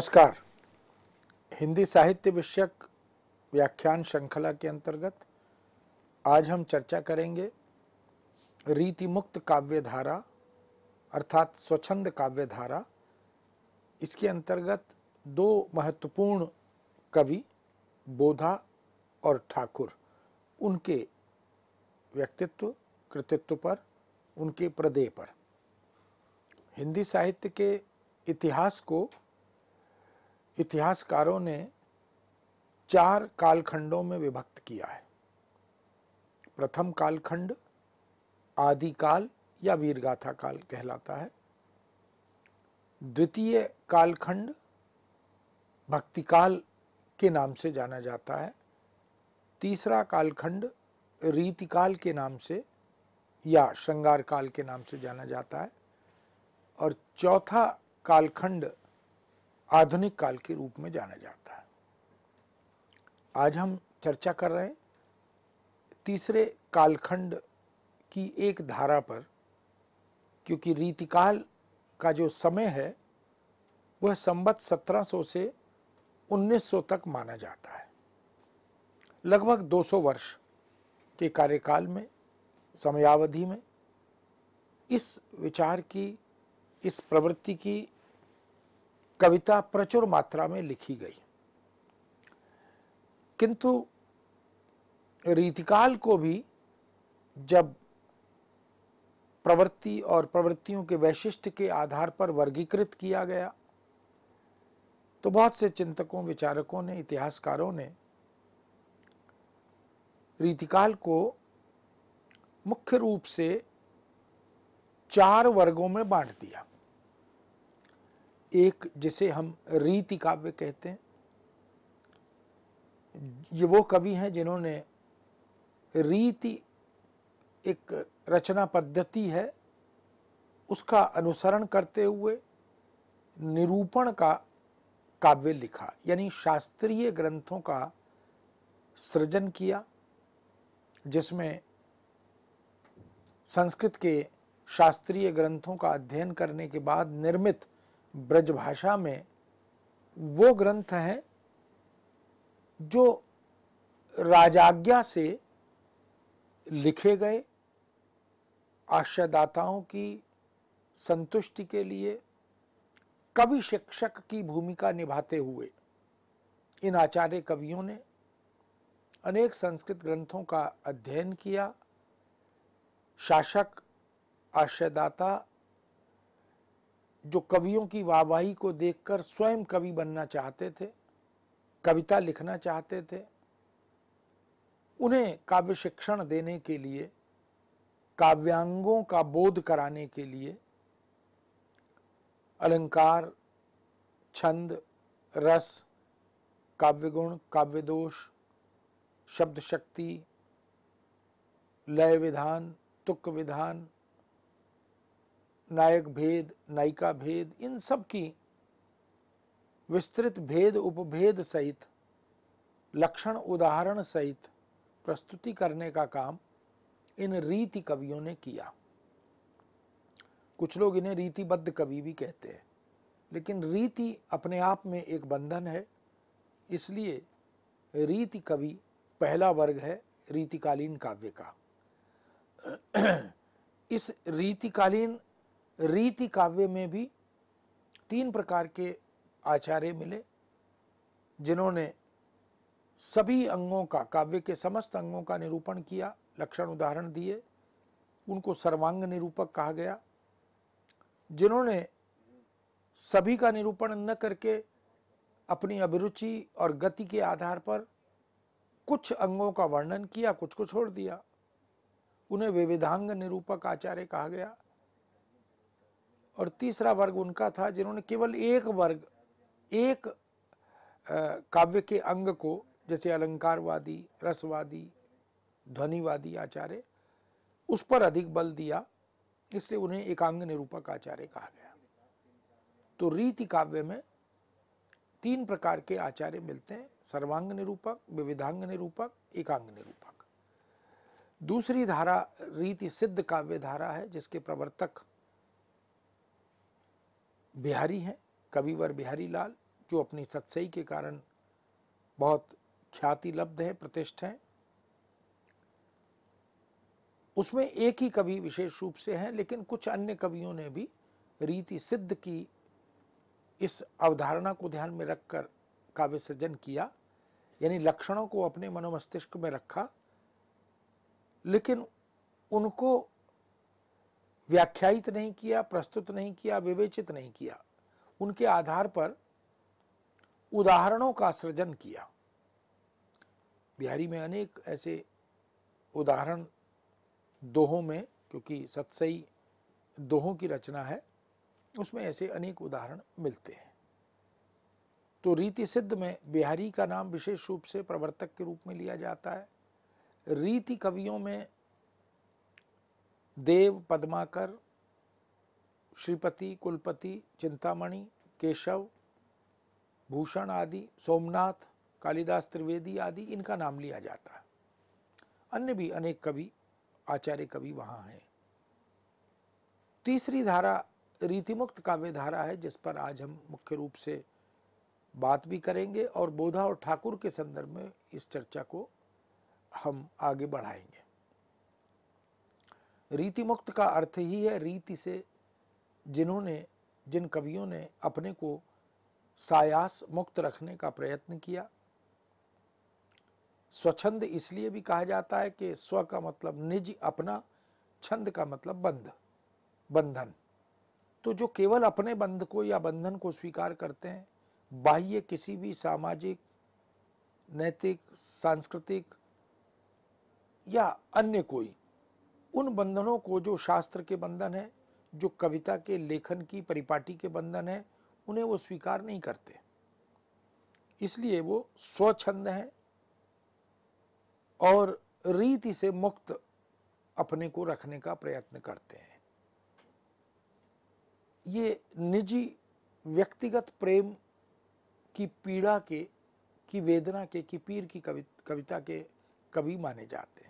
नमस्कार हिंदी साहित्य विषयक व्याख्यान श्रृंखला के अंतर्गत आज हम चर्चा करेंगे रीति मुक्त काव्य धारा अर्थात स्वच्छंद काव्य धारा इसके अंतर्गत दो महत्वपूर्ण कवि बोधा और ठाकुर उनके व्यक्तित्व कृतित्व पर उनके प्रदेय पर हिंदी साहित्य के इतिहास को इतिहासकारों ने चार कालखंडों में विभक्त किया है प्रथम कालखंड आदि काल या वीरगाथा काल कहलाता है द्वितीय कालखंड भक्ति काल के नाम से जाना जाता है तीसरा कालखंड रीति काल के नाम से या श्रृंगार काल के नाम से जाना जाता है और चौथा कालखंड आधुनिक काल के रूप में जाना जाता है आज हम चर्चा कर रहे हैं तीसरे कालखंड की एक धारा पर क्योंकि रीतिकाल का जो समय है वह संबत 1700 से 1900 तक माना जाता है लगभग 200 वर्ष के कार्यकाल में समयावधि में इस विचार की इस प्रवृत्ति की कविता प्रचुर मात्रा में लिखी गई किंतु रीतिकाल को भी जब प्रवृत्ति और प्रवृत्तियों के वैशिष्ट के आधार पर वर्गीकृत किया गया तो बहुत से चिंतकों विचारकों ने इतिहासकारों ने रीतिकाल को मुख्य रूप से चार वर्गों में बांट दिया एक जिसे हम रीति काव्य कहते हैं ये वो कवि हैं जिन्होंने रीति एक रचना पद्धति है उसका अनुसरण करते हुए निरूपण का काव्य लिखा यानी शास्त्रीय ग्रंथों का सृजन किया जिसमें संस्कृत के शास्त्रीय ग्रंथों का अध्ययन करने के बाद निर्मित ब्रजभाषा में वो ग्रंथ हैं जो राजाज्ञा से लिखे गए आश्रयदाताओं की संतुष्टि के लिए कवि शिक्षक की भूमिका निभाते हुए इन आचार्य कवियों ने अनेक संस्कृत ग्रंथों का अध्ययन किया शासक आश्रयदाता जो कवियों की वाहवाही को देखकर स्वयं कवि बनना चाहते थे कविता लिखना चाहते थे उन्हें काव्य शिक्षण देने के लिए काव्यांगों का बोध कराने के लिए अलंकार छंद रस काव्यगुण काव्यदोष शब्द शक्ति लय विधान तुक विधान नायक भेद नायिका भेद इन सब की विस्तृत भेद उपभेद सहित लक्षण उदाहरण सहित प्रस्तुति करने का काम इन रीति कवियों ने किया कुछ लोग इन्हें रीतिबद्ध कवि भी कहते हैं लेकिन रीति अपने आप में एक बंधन है इसलिए रीति कवि पहला वर्ग है रीतिकालीन काव्य का इस रीतिकालीन रीति काव्य में भी तीन प्रकार के आचार्य मिले जिन्होंने सभी अंगों का काव्य के समस्त अंगों का निरूपण किया लक्षण उदाहरण दिए उनको सर्वांग निरूपक कहा गया जिन्होंने सभी का निरूपण न करके अपनी अभिरुचि और गति के आधार पर कुछ अंगों का वर्णन किया कुछ को छोड़ दिया उन्हें विविधांग निरूपक आचार्य कहा गया और तीसरा वर्ग उनका था जिन्होंने केवल एक वर्ग एक काव्य के अंग को जैसे अलंकारवादी रसवादी ध्वनिवादी आचार्य उस पर अधिक बल दिया इसलिए उन्हें एकांग निरूपक आचार्य कहा गया तो रीति काव्य में तीन प्रकार के आचार्य मिलते हैं सर्वांग निरूपक विविधांग निरूपक एकांग निरूपक दूसरी धारा रीति सिद्ध काव्य धारा है जिसके प्रवर्तक बिहारी हैं कविवर बिहारी लाल जो अपनी सत्सई के कारण बहुत ख्याति लब्ध हैं प्रतिष्ठ हैं उसमें एक ही कवि विशेष रूप से हैं लेकिन कुछ अन्य कवियों ने भी रीति सिद्ध की इस अवधारणा को ध्यान में रखकर काव्य सृजन किया यानी लक्षणों को अपने मनोमस्तिष्क में रखा लेकिन उनको व्याख्यायित नहीं किया प्रस्तुत नहीं किया विवेचित नहीं किया उनके आधार पर उदाहरणों का सृजन किया बिहारी में अनेक ऐसे उदाहरण दोहों में क्योंकि सत्सई दोहों की रचना है उसमें ऐसे अनेक उदाहरण मिलते हैं तो रीति सिद्ध में बिहारी का नाम विशेष रूप से प्रवर्तक के रूप में लिया जाता है रीति कवियों में देव पद्माकर श्रीपति कुलपति चिंतामणि केशव भूषण आदि सोमनाथ कालिदास त्रिवेदी आदि इनका नाम लिया जाता है अन्य भी अनेक कवि आचार्य कवि वहां हैं तीसरी धारा रीतिमुक्त काव्य धारा है जिस पर आज हम मुख्य रूप से बात भी करेंगे और बोधा और ठाकुर के संदर्भ में इस चर्चा को हम आगे बढ़ाएंगे रीति मुक्त का अर्थ ही है रीति से जिन्होंने जिन कवियों ने अपने को सायास मुक्त रखने का प्रयत्न किया स्वच्छंद इसलिए भी कहा जाता है कि स्व का मतलब निज अपना छंद का मतलब बंध बंधन तो जो केवल अपने बंध को या बंधन को स्वीकार करते हैं बाह्य किसी भी सामाजिक नैतिक सांस्कृतिक या अन्य कोई उन बंधनों को जो शास्त्र के बंधन है जो कविता के लेखन की परिपाटी के बंधन है उन्हें वो स्वीकार नहीं करते इसलिए वो स्वच्छंद हैं और रीति से मुक्त अपने को रखने का प्रयत्न करते हैं ये निजी व्यक्तिगत प्रेम की पीड़ा के की वेदना के की पीर की कविता के कवि माने जाते हैं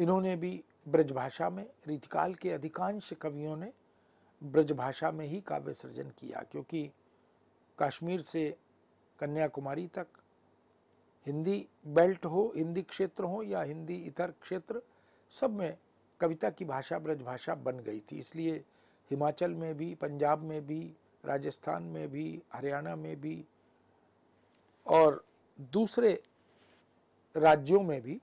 इन्होंने भी ब्रजभाषा में रीतिकाल के अधिकांश कवियों ने ब्रजभाषा में ही काव्य सृजन किया क्योंकि कश्मीर से कन्याकुमारी तक हिंदी बेल्ट हो हिंदी क्षेत्र हो या हिंदी इतर क्षेत्र सब में कविता की भाषा ब्रजभाषा बन गई थी इसलिए हिमाचल में भी पंजाब में भी राजस्थान में भी हरियाणा में भी और दूसरे राज्यों में भी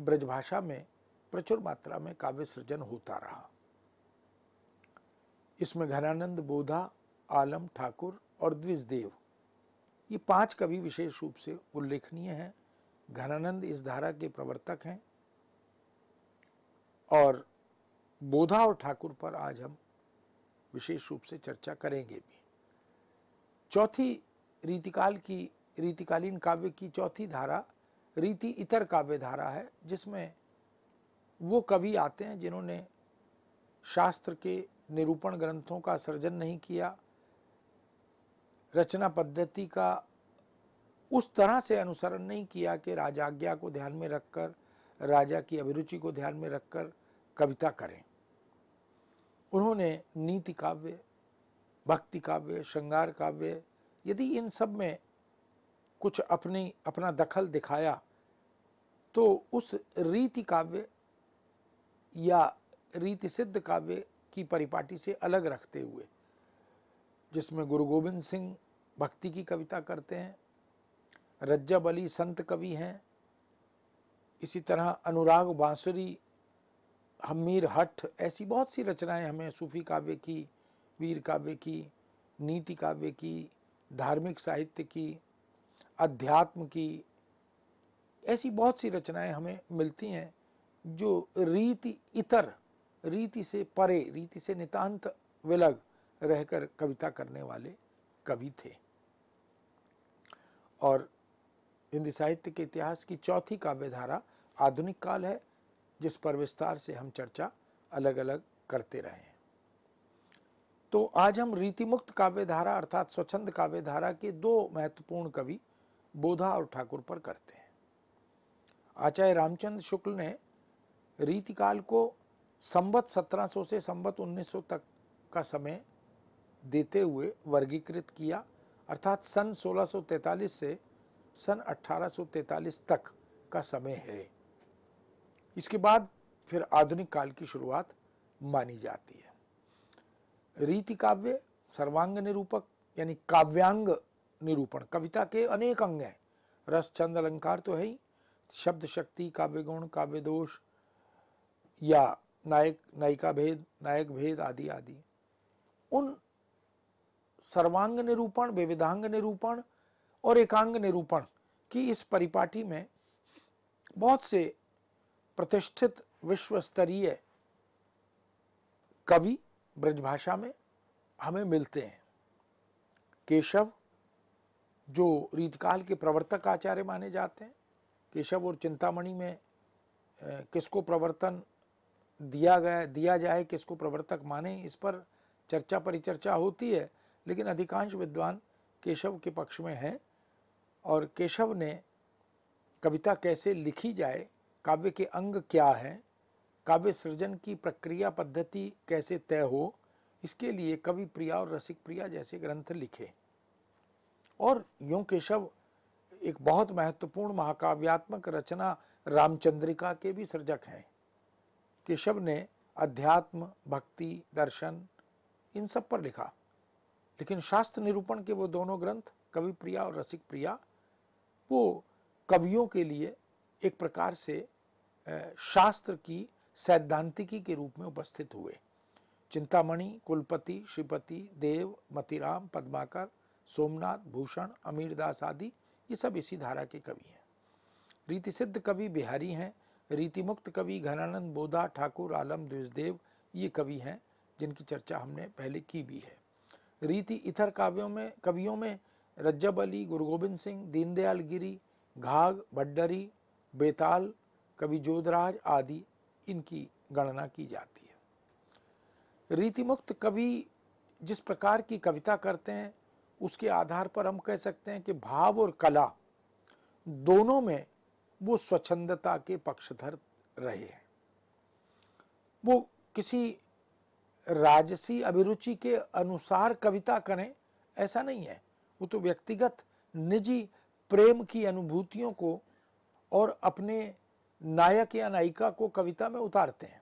ब्रजभाषा में प्रचुर मात्रा में काव्य सृजन होता रहा इसमें घनानंद बोधा आलम ठाकुर और द्विजदेव ये पांच कवि विशेष रूप से उल्लेखनीय हैं घनानंद इस धारा के प्रवर्तक हैं और बोधा और ठाकुर पर आज हम विशेष रूप से चर्चा करेंगे भी चौथी रीतिकाल की रीतिकालीन काव्य की चौथी धारा रीति इतर काव्यधारा है जिसमें वो कवि आते हैं जिन्होंने शास्त्र के निरूपण ग्रंथों का सृजन नहीं किया रचना पद्धति का उस तरह से अनुसरण नहीं किया कि राजाज्ञा को ध्यान में रखकर राजा की अभिरुचि को ध्यान में रखकर कविता करें उन्होंने नीति काव्य भक्ति काव्य श्रृंगार काव्य यदि इन सब में कुछ अपनी अपना दखल दिखाया तो उस रीति काव्य या रीति सिद्ध काव्य की परिपाटी से अलग रखते हुए जिसमें गुरु गोविंद सिंह भक्ति की कविता करते हैं रज्जब अली संत कवि हैं इसी तरह अनुराग बांसुरी हमीर हठ ऐसी बहुत सी रचनाएं हमें सूफी काव्य की वीर काव्य की नीति काव्य की धार्मिक साहित्य की अध्यात्म की ऐसी बहुत सी रचनाएं हमें मिलती हैं जो रीति इतर रीति से परे रीति से नितांत विलग रहकर कविता करने वाले कवि थे और हिंदी साहित्य के इतिहास की चौथी काव्यधारा आधुनिक काल है जिस पर विस्तार से हम चर्चा अलग अलग करते रहे हैं तो आज हम रीतिमुक्त काव्यधारा अर्थात स्वच्छंद काव्यधारा के दो महत्वपूर्ण कवि बोधा और ठाकुर पर करते हैं आचार्य रामचंद्र शुक्ल ने रीतिकाल को संबत 1700 से संबत 1900 तक का समय देते हुए वर्गीकृत किया अर्थात सन 1643 से सन 1843 तक का समय है इसके बाद फिर आधुनिक काल की शुरुआत मानी जाती है रीति काव्य सर्वांग निरूपक यानी काव्यांग निरूपण कविता के अनेक अंग हैं रस छंद अलंकार तो है ही शब्द शक्ति काव्य गुण काव्य दोष या नायक नायिका भेद नायक भेद आदि आदि उन सर्वांग निरूपण विविधांग निरूपण और एकांग निरूपण की इस परिपाटी में बहुत से प्रतिष्ठित विश्व स्तरीय कवि ब्रजभाषा में हमें मिलते हैं केशव जो रीतकाल के प्रवर्तक आचार्य माने जाते हैं केशव और चिंतामणि में किसको प्रवर्तन दिया गया दिया जाए किसको प्रवर्तक माने इस पर चर्चा परिचर्चा होती है लेकिन अधिकांश विद्वान केशव के पक्ष में हैं और केशव ने कविता कैसे लिखी जाए काव्य के अंग क्या हैं काव्य सृजन की प्रक्रिया पद्धति कैसे तय हो इसके लिए कवि प्रिया और रसिक प्रिया जैसे ग्रंथ लिखे और यूं केशव एक बहुत महत्वपूर्ण महाकाव्यात्मक रचना रामचंद्रिका के भी सृजक हैं केशव ने अध्यात्म भक्ति दर्शन इन सब पर लिखा लेकिन शास्त्र निरूपण के वो दोनों ग्रंथ कवि प्रिया और रसिक प्रिया वो कवियों के लिए एक प्रकार से शास्त्र की सैद्धांतिकी के रूप में उपस्थित हुए चिंतामणि कुलपति श्रीपति देव मतिराम पद्माकर सोमनाथ भूषण अमीरदास आदि ये सब इसी धारा के कवि हैं रीति सिद्ध कवि बिहारी हैं रीतिमुक्त कवि घनानंद बोधा ठाकुर आलम द्विजदेव ये कवि हैं जिनकी चर्चा हमने पहले की भी है रीति इथर काव्यों में कवियों में रज्जब अली गुरु गोबिंद सिंह दीनदयाल गिरी घाघ भड्डरी बेताल कवि जोधराज आदि इनकी गणना की जाती है रीतिमुक्त कवि जिस प्रकार की कविता करते हैं उसके आधार पर हम कह सकते हैं कि भाव और कला दोनों में वो स्वच्छंदता के पक्षधर रहे हैं वो किसी राजसी अभिरुचि के अनुसार कविता करें ऐसा नहीं है वो तो व्यक्तिगत निजी प्रेम की अनुभूतियों को और अपने नायक या नायिका को कविता में उतारते हैं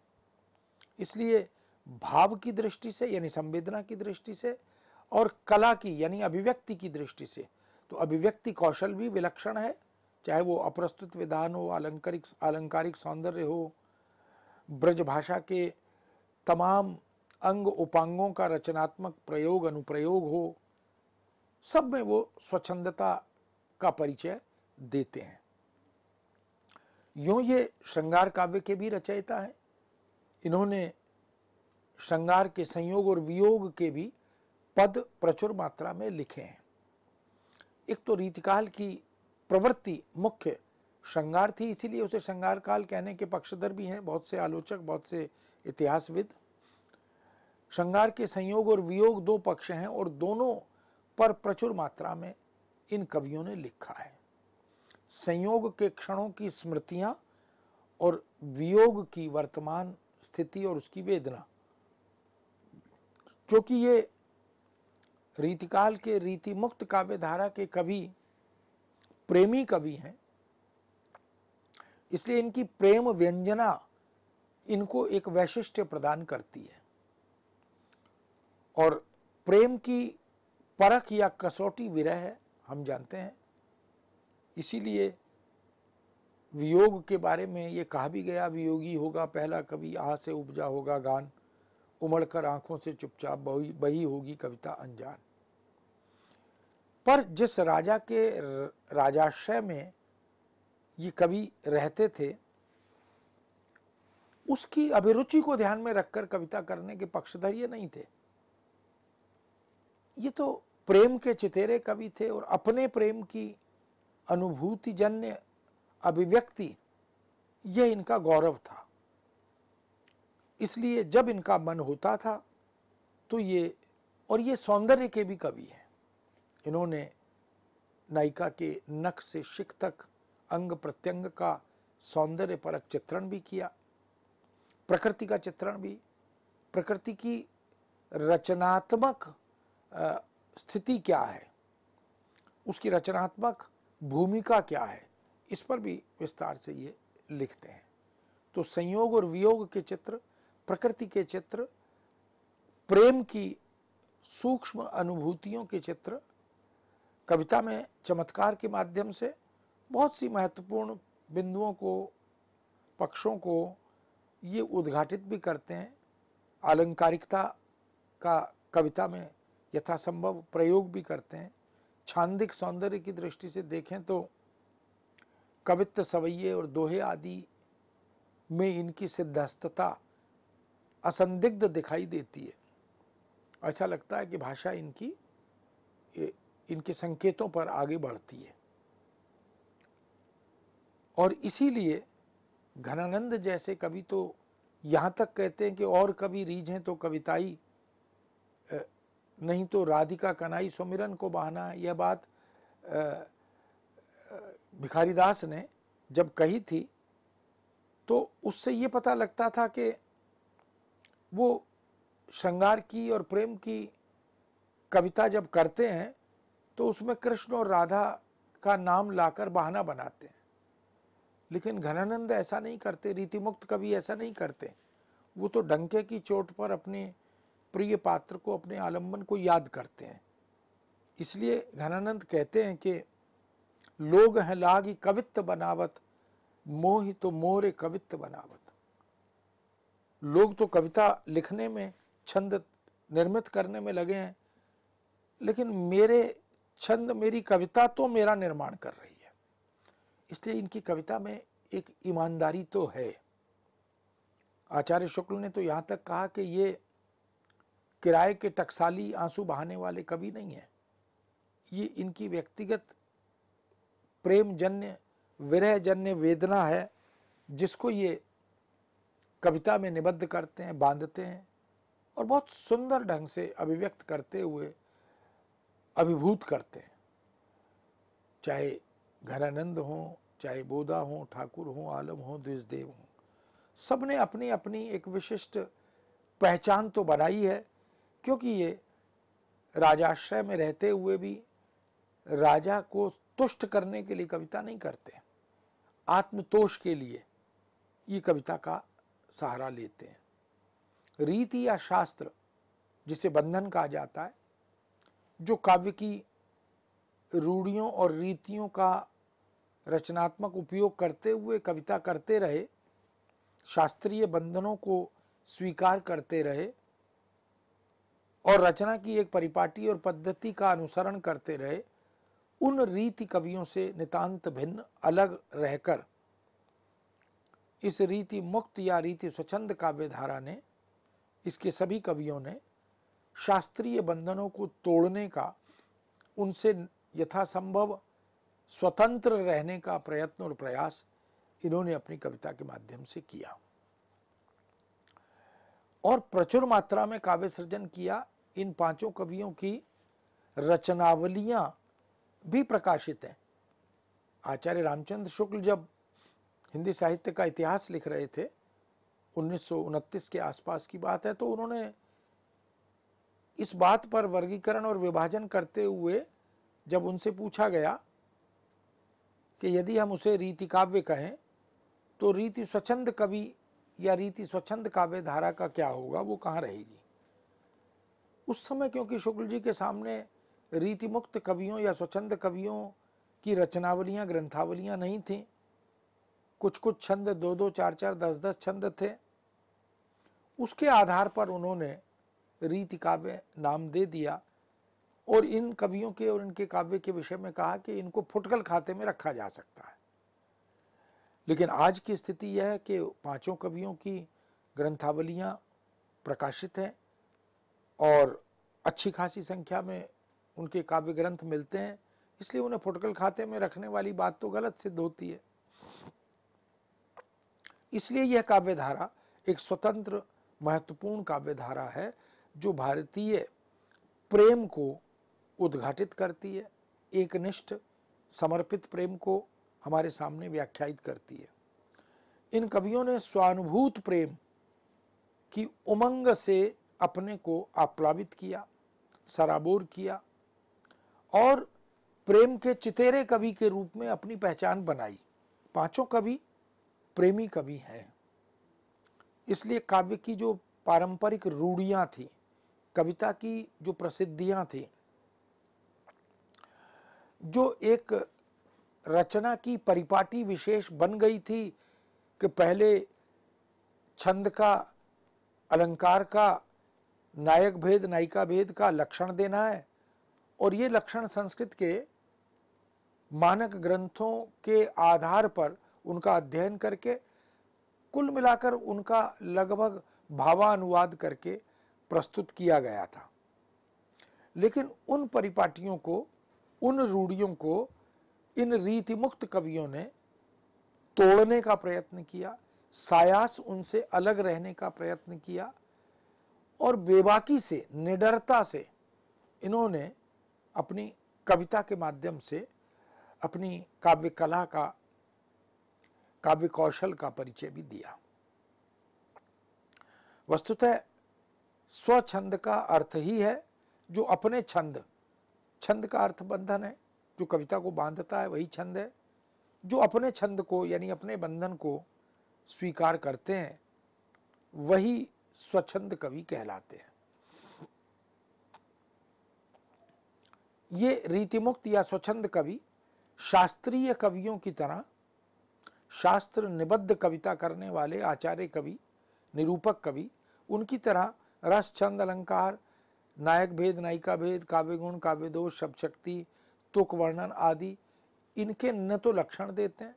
इसलिए भाव की दृष्टि से यानी संवेदना की दृष्टि से और कला की यानी अभिव्यक्ति की दृष्टि से तो अभिव्यक्ति कौशल भी विलक्षण है चाहे वो अप्रस्तुत विधान हो अलंकारिक अलंकारिक सौंदर्य हो ब्रज भाषा के तमाम अंग उपांगों का रचनात्मक प्रयोग अनुप्रयोग हो सब में वो स्वच्छंदता का परिचय देते हैं यूं ये श्रृंगार काव्य के भी रचयिता हैं इन्होंने श्रृंगार के संयोग और वियोग के भी पद प्रचुर मात्रा में लिखे हैं एक तो रीतिकाल की प्रवृत्ति मुख्य श्रृंगार थी इसीलिए उसे श्रृंगार काल कहने के पक्षधर भी हैं बहुत से आलोचक बहुत से इतिहासविद श्रृंगार के संयोग और वियोग दो पक्ष हैं और दोनों पर प्रचुर मात्रा में इन कवियों ने लिखा है संयोग के क्षणों की स्मृतियां और वियोग की वर्तमान स्थिति और उसकी वेदना क्योंकि ये रीतिकाल के रीति मुक्त काव्य धारा के कवि प्रेमी कवि हैं इसलिए इनकी प्रेम व्यंजना इनको एक वैशिष्ट्य प्रदान करती है और प्रेम की परख या कसौटी विरह है हम जानते हैं इसीलिए वियोग के बारे में ये कहा भी गया वियोगी होगा पहला कवि आ से उपजा होगा गान उमड़कर आंखों से चुपचाप बही, बही होगी कविता अनजान पर जिस राजा के राजाशय में ये कवि रहते थे उसकी अभिरुचि को ध्यान में रखकर कविता करने के पक्षधर नहीं थे ये तो प्रेम के चितेरे कवि थे और अपने प्रेम की अनुभूतिजन्य अभिव्यक्ति यह इनका गौरव था इसलिए जब इनका मन होता था तो ये और ये सौंदर्य के भी कवि हैं इन्होंने नायिका के नख से शिख तक अंग प्रत्यंग का सौंदर्य परक चित्रण भी किया प्रकृति का चित्रण भी प्रकृति की रचनात्मक स्थिति क्या है उसकी रचनात्मक भूमिका क्या है इस पर भी विस्तार से ये लिखते हैं तो संयोग और वियोग के चित्र प्रकृति के चित्र प्रेम की सूक्ष्म अनुभूतियों के चित्र कविता में चमत्कार के माध्यम से बहुत सी महत्वपूर्ण बिंदुओं को पक्षों को ये उद्घाटित भी करते हैं आलंकारिकता का कविता में यथासंभव प्रयोग भी करते हैं छांदिक सौंदर्य की दृष्टि से देखें तो कवित्व सवैये और दोहे आदि में इनकी सिद्धस्तता असंदिग्ध दिखाई देती है ऐसा लगता है कि भाषा इनकी इनके संकेतों पर आगे बढ़ती है और इसीलिए घनानंद जैसे कभी तो यहाँ तक कहते हैं कि और कभी रीझें तो कविताई नहीं तो राधिका कनाई सुमिरन को बहाना यह बात भिखारीदास ने जब कही थी तो उससे ये पता लगता था कि वो श्रृंगार की और प्रेम की कविता जब करते हैं तो उसमें कृष्ण और राधा का नाम लाकर बहाना बनाते हैं लेकिन घनानंद ऐसा नहीं करते रीतिमुक्त कवि ऐसा नहीं करते वो तो डंके की चोट पर अपने प्रिय पात्र को अपने आलम्बन को याद करते हैं इसलिए घनानंद कहते हैं कि लोग हैं लागी कवित्त बनावत मोहि तो मोरे कवित्त बनावत लोग तो कविता लिखने में छंद निर्मित करने में लगे हैं लेकिन मेरे छंद मेरी कविता तो मेरा निर्माण कर रही है इसलिए इनकी कविता में एक ईमानदारी तो है आचार्य शुक्ल ने तो यहाँ तक कहा कि ये किराए के टकसाली आंसू बहाने वाले कवि नहीं हैं ये इनकी व्यक्तिगत प्रेमजन्य विरहजन्य वेदना है जिसको ये कविता में निबद्ध करते हैं बांधते हैं और बहुत सुंदर ढंग से अभिव्यक्त करते हुए अभिभूत करते हैं चाहे घरानंद हों चाहे बोधा हों ठाकुर हों आलम हों द्विजदेव हों सब ने अपनी अपनी एक विशिष्ट पहचान तो बनाई है क्योंकि ये राजाश्रय में रहते हुए भी राजा को तुष्ट करने के लिए कविता नहीं करते आत्मतोष के लिए ये कविता का सहारा लेते हैं रीति या शास्त्र जिसे बंधन कहा जाता है जो काव्य की रूढ़ियों और रीतियों का रचनात्मक उपयोग करते हुए कविता करते रहे शास्त्रीय बंधनों को स्वीकार करते रहे और रचना की एक परिपाटी और पद्धति का अनुसरण करते रहे उन रीति कवियों से नितांत भिन्न अलग रहकर इस रीति मुक्त या रीति स्वच्छंद काव्यधारा ने इसके सभी कवियों ने शास्त्रीय बंधनों को तोड़ने का उनसे यथासंभव स्वतंत्र रहने का प्रयत्न और प्रयास इन्होंने अपनी कविता के माध्यम से किया और प्रचुर मात्रा में काव्य सृजन किया इन पांचों कवियों की रचनावलियां भी प्रकाशित हैं आचार्य रामचंद्र शुक्ल जब हिंदी साहित्य का इतिहास लिख रहे थे उन्नीस के आसपास की बात है तो उन्होंने इस बात पर वर्गीकरण और विभाजन करते हुए जब उनसे पूछा गया कि यदि हम उसे रीति काव्य कहें तो रीति स्वच्छंद कवि या रीति स्वच्छंद काव्य धारा का क्या होगा वो कहाँ रहेगी उस समय क्योंकि शुक्ल जी के सामने रीति मुक्त कवियों या स्वच्छंद कवियों की रचनावलियाँ ग्रंथावलियाँ नहीं थीं कुछ कुछ छंद दो दो चार चार दस दस छंद थे उसके आधार पर उन्होंने रीति काव्य नाम दे दिया और इन कवियों के और इनके काव्य के विषय में कहा कि इनको फुटकल खाते में रखा जा सकता है लेकिन आज की स्थिति यह है कि पांचों कवियों की ग्रंथावलियां प्रकाशित हैं और अच्छी खासी संख्या में उनके काव्य ग्रंथ मिलते हैं इसलिए उन्हें फुटकल खाते में रखने वाली बात तो गलत सिद्ध होती है इसलिए यह काव्य धारा एक स्वतंत्र महत्वपूर्ण काव्य धारा है जो भारतीय प्रेम को उद्घाटित करती है एकनिष्ठ समर्पित प्रेम को हमारे सामने व्याख्यायित करती है इन कवियों ने स्वानुभूत प्रेम की उमंग से अपने को आप्लावित किया सराबोर किया और प्रेम के चितेरे कवि के रूप में अपनी पहचान बनाई पांचों कवि प्रेमी कवि है इसलिए काव्य की जो पारंपरिक रूढ़ियां थी कविता की जो प्रसिद्धियां थी जो एक रचना की परिपाटी विशेष बन गई थी कि पहले छंद का अलंकार का नायक भेद नायिका भेद का लक्षण देना है और ये लक्षण संस्कृत के मानक ग्रंथों के आधार पर उनका अध्ययन करके कुल मिलाकर उनका लगभग भावानुवाद करके प्रस्तुत किया गया था लेकिन उन परिपाटियों को उन रूढ़ियों को इन रीतिमुक्त कवियों ने तोड़ने का प्रयत्न किया सायास उनसे अलग रहने का प्रयत्न किया और बेबाकी से निडरता से इन्होंने अपनी कविता के माध्यम से अपनी काव्य कला का काव्य कौशल का परिचय भी दिया वस्तुतः स्वछंद का अर्थ ही है जो अपने छंद छंद का अर्थ बंधन है जो कविता को बांधता है वही छंद है जो अपने छंद को यानी अपने बंधन को स्वीकार करते हैं वही स्वच्छंद कवि कहलाते हैं ये रीतिमुक्त या स्वच्छंद कवि शास्त्रीय कवियों की तरह शास्त्र निबद्ध कविता करने वाले आचार्य कवि निरूपक कवि उनकी तरह रस छंद अलंकार नायक भेद नायिका भेद काव्य गुण काव्य दोष शब्द शक्ति तुक वर्णन आदि इनके न तो लक्षण देते हैं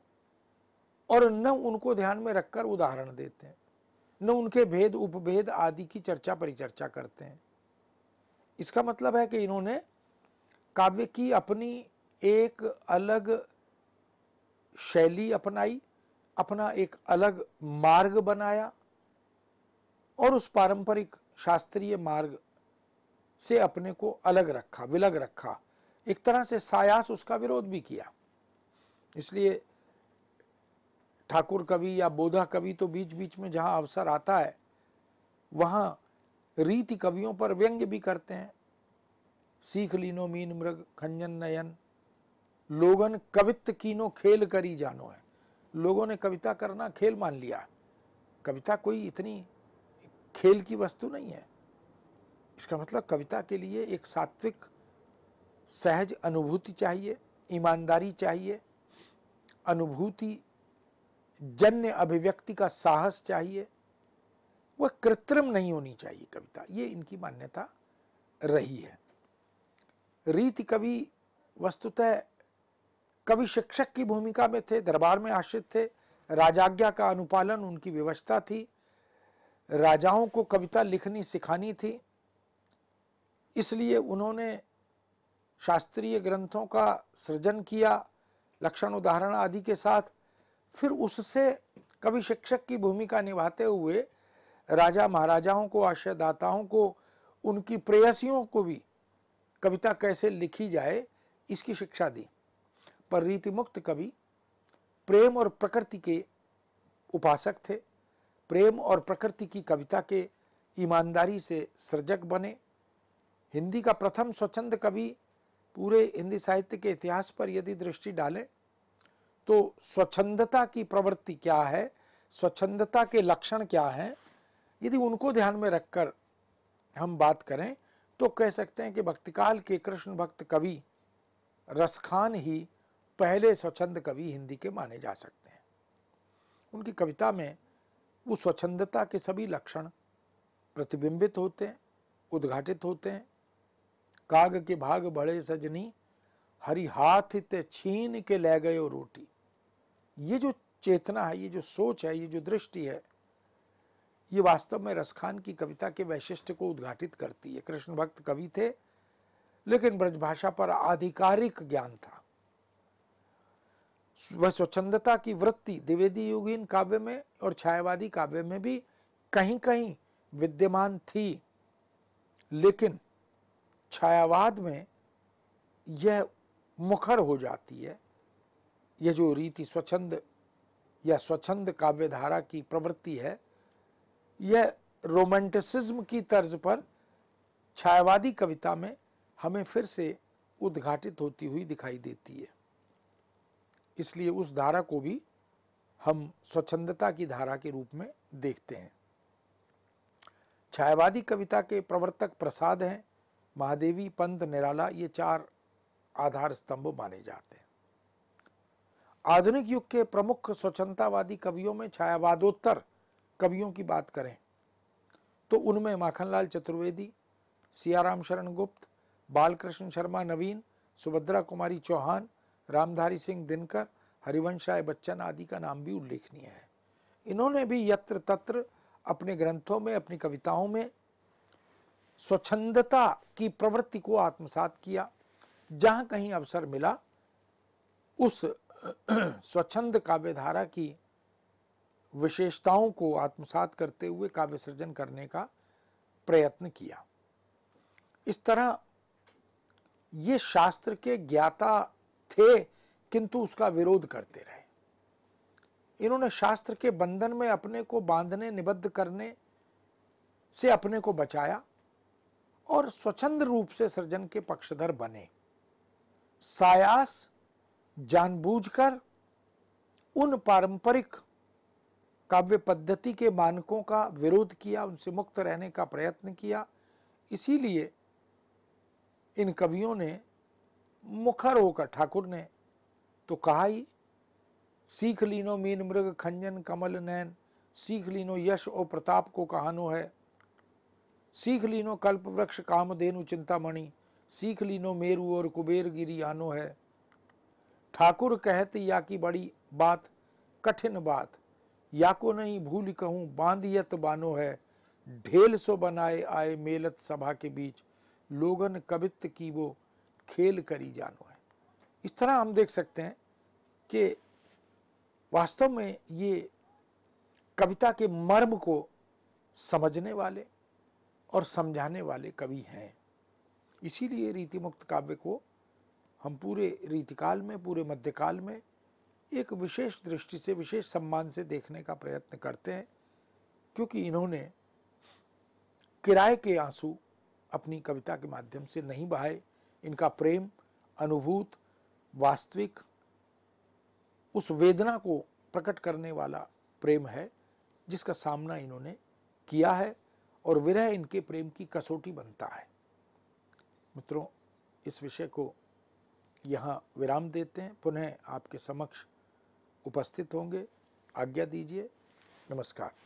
और न उनको ध्यान में रखकर उदाहरण देते हैं न उनके भेद उपभेद आदि की चर्चा परिचर्चा करते हैं इसका मतलब है कि इन्होंने काव्य की अपनी एक अलग शैली अपनाई अपना एक अलग मार्ग बनाया और उस पारंपरिक शास्त्रीय मार्ग से अपने को अलग रखा विलग रखा एक तरह से सायास उसका विरोध भी किया इसलिए ठाकुर कवि या बोधा कवि तो बीच बीच में जहां अवसर आता है वहां रीति कवियों पर व्यंग्य भी करते हैं सीख लीनो मीन मृग खंजन नयन लोगन कवित्त कीनो खेल करी जानो है लोगों ने कविता करना खेल मान लिया कविता कोई इतनी खेल की वस्तु नहीं है इसका मतलब कविता के लिए एक सात्विक सहज अनुभूति चाहिए ईमानदारी चाहिए अनुभूति जन्य अभिव्यक्ति का साहस चाहिए वह कृत्रिम नहीं होनी चाहिए कविता ये इनकी मान्यता रही है रीति कवि वस्तुतः कवि शिक्षक की भूमिका में थे दरबार में आश्रित थे राजाज्ञा का अनुपालन उनकी व्यवस्था थी राजाओं को कविता लिखनी सिखानी थी इसलिए उन्होंने शास्त्रीय ग्रंथों का सृजन किया लक्षण उदाहरण आदि के साथ फिर उससे कवि शिक्षक की भूमिका निभाते हुए राजा महाराजाओं को आश्रयदाताओं को उनकी प्रेयसियों को भी कविता कैसे लिखी जाए इसकी शिक्षा दी पर रीति मुक्त कवि प्रेम और प्रकृति के उपासक थे प्रेम और प्रकृति की कविता के ईमानदारी से सृजक बने हिंदी का प्रथम स्वच्छंद कवि पूरे हिंदी साहित्य के इतिहास पर यदि दृष्टि डालें तो स्वच्छंदता की प्रवृत्ति क्या है स्वच्छंदता के लक्षण क्या हैं यदि उनको ध्यान में रखकर हम बात करें तो कह सकते हैं कि भक्तिकाल के कृष्ण भक्त कवि रसखान ही पहले स्वच्छंद कवि हिंदी के माने जा सकते हैं उनकी कविता में वो स्वच्छंदता के सभी लक्षण प्रतिबिंबित होते हैं उद्घाटित होते हैं काग के भाग बड़े सजनी हरी हाथ ते छीन के ले गए रोटी ये जो चेतना है ये जो सोच है ये जो दृष्टि है ये वास्तव में रसखान की कविता के वैशिष्ट को उद्घाटित करती है कृष्ण भक्त कवि थे लेकिन ब्रजभाषा पर आधिकारिक ज्ञान था वह स्वच्छंदता की वृत्ति द्विवेदी युगीन काव्य में और छायावादी काव्य में भी कहीं कहीं विद्यमान थी लेकिन छायावाद में यह मुखर हो जाती है यह जो रीति स्वच्छंद या स्वच्छंद काव्यधारा की प्रवृत्ति है यह रोमांटिसिज्म की तर्ज पर छायावादी कविता में हमें फिर से उद्घाटित होती हुई दिखाई देती है इसलिए उस धारा को भी हम स्वच्छंदता की धारा के रूप में देखते हैं छायावादी कविता के प्रवर्तक प्रसाद हैं महादेवी पंत निराला ये चार आधार स्तंभ माने जाते हैं आधुनिक युग के प्रमुख स्वच्छंदतावादी कवियों में छायावादोत्तर कवियों की बात करें तो उनमें माखनलाल चतुर्वेदी सियाराम शरण गुप्त बालकृष्ण शर्मा नवीन सुभद्रा कुमारी चौहान रामधारी सिंह दिनकर हरिवंश राय बच्चन आदि का नाम भी उल्लेखनीय है इन्होंने भी यत्र तत्र अपने ग्रंथों में अपनी कविताओं में स्वच्छंदता की प्रवृत्ति को आत्मसात किया जहां कहीं अवसर मिला उस स्वच्छंद काव्यधारा की विशेषताओं को आत्मसात करते हुए काव्य सृजन करने का प्रयत्न किया इस तरह ये शास्त्र के ज्ञाता थे किंतु उसका विरोध करते रहे इन्होंने शास्त्र के बंधन में अपने को बांधने निबद्ध करने से अपने को बचाया और स्वच्छंद रूप से सृजन के पक्षधर बने सायास जानबूझकर उन पारंपरिक काव्य पद्धति के मानकों का विरोध किया उनसे मुक्त रहने का प्रयत्न किया इसीलिए इन कवियों ने मुखर होकर ठाकुर ने तो कहा ही सीख लीनो मीन मृग खंजन कमल नैन सीख लीनो यश और प्रताप को कहानो है सीख लीनो कल्प वृक्ष काम चिंता चिंतामणि सीख लीनो मेरु और कुबेर गिरी आनो है ठाकुर कहते या की बड़ी बात कठिन बात या को नहीं भूल कहूँ बांधियत बानो है ढेल सो बनाए आए मेलत सभा के बीच लोगन कवित्त की वो खेल करी जानो है इस तरह हम देख सकते हैं कि वास्तव में ये कविता के मर्म को समझने वाले और समझाने वाले कवि हैं इसीलिए रीतिमुक्त काव्य को हम पूरे रीतिकाल में पूरे मध्यकाल में एक विशेष दृष्टि से विशेष सम्मान से देखने का प्रयत्न करते हैं क्योंकि इन्होंने किराए के आंसू अपनी कविता के माध्यम से नहीं बहाए इनका प्रेम अनुभूत वास्तविक उस वेदना को प्रकट करने वाला प्रेम है जिसका सामना इन्होंने किया है और विरह इनके प्रेम की कसौटी बनता है मित्रों इस विषय को यहाँ विराम देते हैं पुनः आपके समक्ष उपस्थित होंगे आज्ञा दीजिए नमस्कार